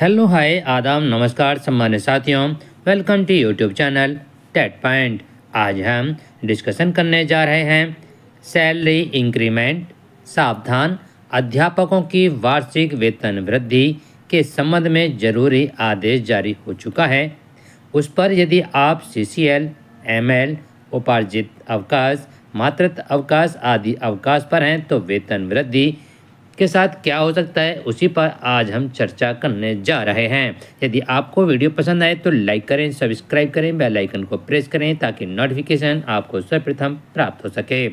hello hi आदम नमस्कार सम्मान्य साथियों welcome to YouTube channel TET point आज हम डिस्कशन करने जा रहे हैं सैलरी इंक्रीमेंट सावधान अध्यापकों की वार्षिक वेतन वृद्धि के संबंध में जरूरी आदेश जारी हो चुका है उस पर यदि आप C C L M L उपार्जित अवकाश मातृत्व अवकाश आदि अवकाश पर हैं तो वेतन वृद्धि के साथ क्या हो सकता है उसी पर आज हम चर्चा करने जा रहे हैं यदि आपको वीडियो पसंद आए तो लाइक करें सब्सक्राइब करें बेल आइकन को प्रेस करें ताकि नोटिफिकेशन आपको सर्वप्रथम प्राप्त हो सके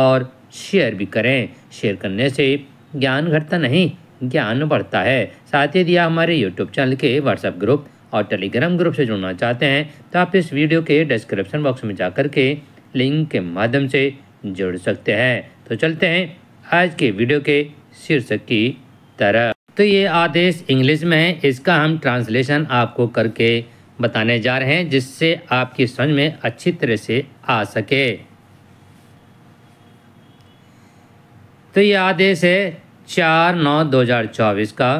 और शेयर भी करें शेयर करने से ज्ञान घटता नहीं ज्ञान बढ़ता है साथ ही यदि आप हमारे यूट्यूब चैनल के व्हाट्सएप ग्रुप और टेलीग्राम ग्रुप से जुड़ना चाहते हैं तो आप इस वीडियो के डिस्क्रिप्शन बॉक्स में जाकर के लिंक के माध्यम से जुड़ सकते हैं तो चलते हैं आज के वीडियो के शीर्षक की तरह तो ये आदेश इंग्लिश में है इसका हम ट्रांसलेशन आपको करके बताने जा रहे हैं जिससे आपकी समझ में अच्छी तरह से आ सके तो ये आदेश है चार नौ दो हज़ार चौबीस का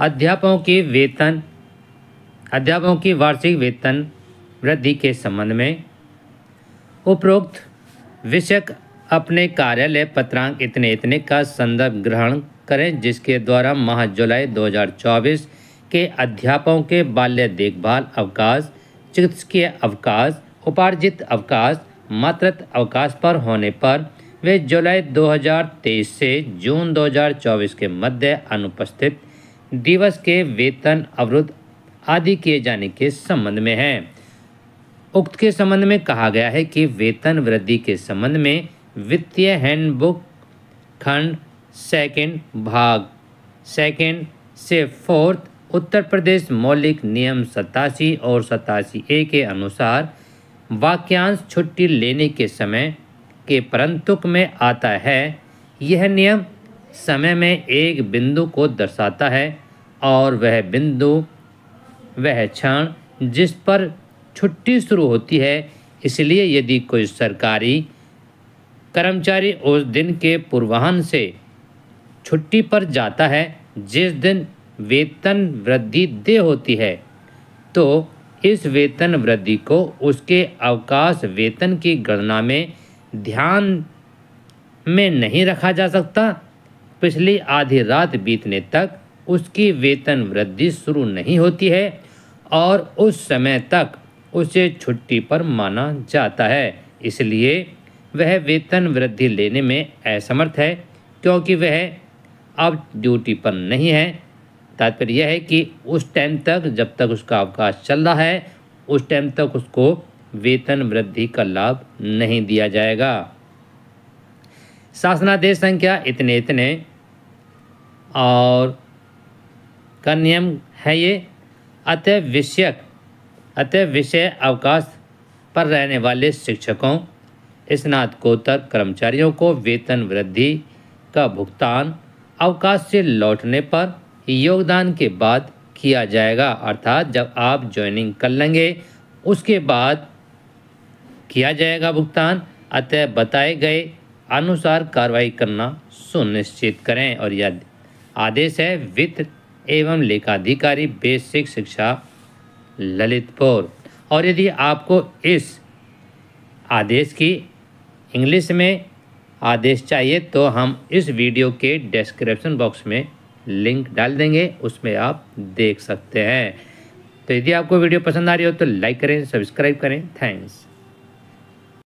अध्यापकों की वेतन अध्यापकों की वार्षिक वेतन वृद्धि के संबंध में उपरोक्त विषयक अपने कार्यालय पत्रांक इतने इतने का संदर्भ ग्रहण करें जिसके द्वारा माह जुलाई 2024 के अध्यापकों के बाल्य देखभाल अवकाश चिकित्सकीय अवकाश उपार्जित अवकाश मातृत्व अवकाश पर होने पर वे जुलाई 2023 से जून 2024 के मध्य अनुपस्थित दिवस के वेतन अवरुद्ध आदि किए जाने के संबंध में हैं उक्त के संबंध में कहा गया है कि वेतन वृद्धि के संबंध में वित्तीय हैंडबुक खंड सेकंड भाग सेकंड से फोर्थ उत्तर प्रदेश मौलिक नियम सतासी और सतासी ए के अनुसार वाक्यांश छुट्टी लेने के समय के परंतुक में आता है यह नियम समय में एक बिंदु को दर्शाता है और वह बिंदु वह क्षण जिस पर छुट्टी शुरू होती है इसलिए यदि कोई सरकारी कर्मचारी उस दिन के पूर्वाहन से छुट्टी पर जाता है जिस दिन वेतन वृद्धि दे होती है तो इस वेतन वृद्धि को उसके अवकाश वेतन की गणना में ध्यान में नहीं रखा जा सकता पिछली आधी रात बीतने तक उसकी वेतन वृद्धि शुरू नहीं होती है और उस समय तक उसे छुट्टी पर माना जाता है इसलिए वह वेतन वृद्धि लेने में असमर्थ है क्योंकि वह अब ड्यूटी पर नहीं है तात्पर्य यह है कि उस टाइम तक जब तक उसका अवकाश चल रहा है उस टाइम तक उसको वेतन वृद्धि का लाभ नहीं दिया जाएगा शासनादेश संख्या इतने इतने और का नियम है ये अतः विषयक अतः विषय अवकाश पर रहने वाले शिक्षकों स्नातकोत्तर कर्मचारियों को वेतन वृद्धि का भुगतान अवकाश से लौटने पर योगदान के बाद किया जाएगा अर्थात जब आप ज्वाइनिंग कर लेंगे उसके बाद किया जाएगा भुगतान अतः बताए गए अनुसार कार्रवाई करना सुनिश्चित करें और यह आदेश है वित्त एवं लेखाधिकारी बेसिक शिक्षा ललितपुर और यदि आपको इस आदेश की इंग्लिश में आदेश चाहिए तो हम इस वीडियो के डिस्क्रिप्शन बॉक्स में लिंक डाल देंगे उसमें आप देख सकते हैं तो यदि आपको वीडियो पसंद आ रही हो तो लाइक करें सब्सक्राइब करें थैंक्स